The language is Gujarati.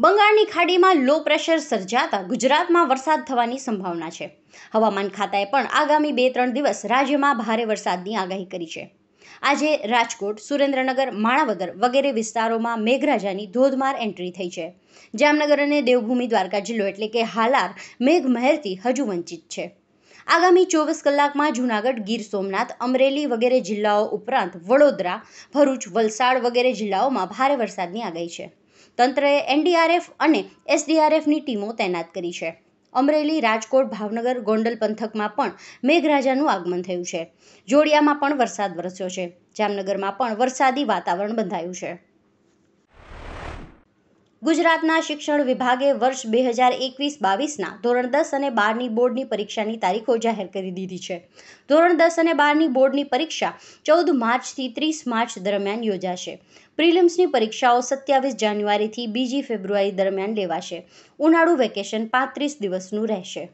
બંગાળની ખાડીમાં લો પ્રેશર સર્જાતા ગુજરાતમાં વરસાદ થવાની સંભાવના છે હવામાન ખાતાએ પણ આગામી બે ત્રણ દિવસ રાજ્યમાં ભારે વરસાદની આગાહી કરી છે આજે રાજકોટ સુરેન્દ્રનગર માણાવદર વગેરે વિસ્તારોમાં મેઘરાજાની ધોધમાર એન્ટ્રી થઈ છે જામનગર અને દેવભૂમિ દ્વારકા જિલ્લો એટલે કે હાલાર મેઘમહેરથી હજુ વંચિત છે આગામી ચોવીસ કલાકમાં જૂનાગઢ ગીર સોમનાથ અમરેલી વગેરે જિલ્લાઓ ઉપરાંત વડોદરા ભરૂચ વલસાડ વગેરે જિલ્લાઓમાં ભારે વરસાદની આગાહી છે તંત્રએ એનડીઆરએફ અને એસડીઆરએફની ટીમો તૈનાત કરી છે અમરેલી રાજકોટ ભાવનગર ગોંડલ પંથકમાં પણ મેઘરાજાનું આગમન થયું છે જોડિયામાં પણ વરસાદ વરસ્યો છે જામનગરમાં પણ વરસાદી વાતાવરણ બંધાયું છે ગુજરાતના શિક્ષણ વિભાગે વર્ષ બે હજાર એકવીસ બાવીસના ધોરણ દસ અને બારની બોર્ડની પરીક્ષાની તારીખો જાહેર કરી દીધી છે ધોરણ દસ અને બારની બોર્ડની પરીક્ષા ચૌદ માર્ચથી ત્રીસ માર્ચ દરમિયાન યોજાશે પ્રિલિમ્સની પરીક્ષાઓ સત્યાવીસ જાન્યુઆરીથી બીજી ફેબ્રુઆરી દરમિયાન લેવાશે ઉનાળુ વેકેશન પાંત્રીસ દિવસનું રહેશે